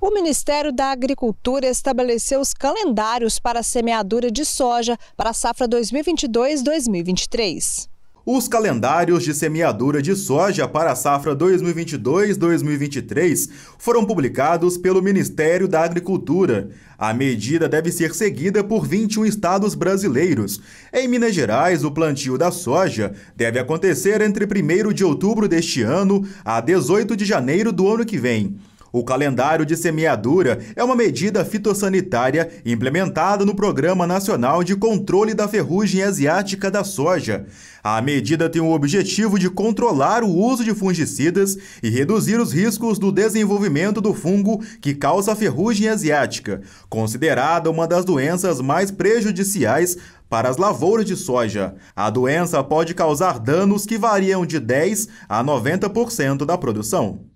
o Ministério da Agricultura estabeleceu os calendários para a semeadura de soja para a safra 2022-2023. Os calendários de semeadura de soja para a safra 2022-2023 foram publicados pelo Ministério da Agricultura. A medida deve ser seguida por 21 estados brasileiros. Em Minas Gerais, o plantio da soja deve acontecer entre 1 de outubro deste ano a 18 de janeiro do ano que vem. O calendário de semeadura é uma medida fitossanitária implementada no Programa Nacional de Controle da Ferrugem Asiática da Soja. A medida tem o objetivo de controlar o uso de fungicidas e reduzir os riscos do desenvolvimento do fungo que causa a ferrugem asiática, considerada uma das doenças mais prejudiciais para as lavouras de soja. A doença pode causar danos que variam de 10 a 90% da produção.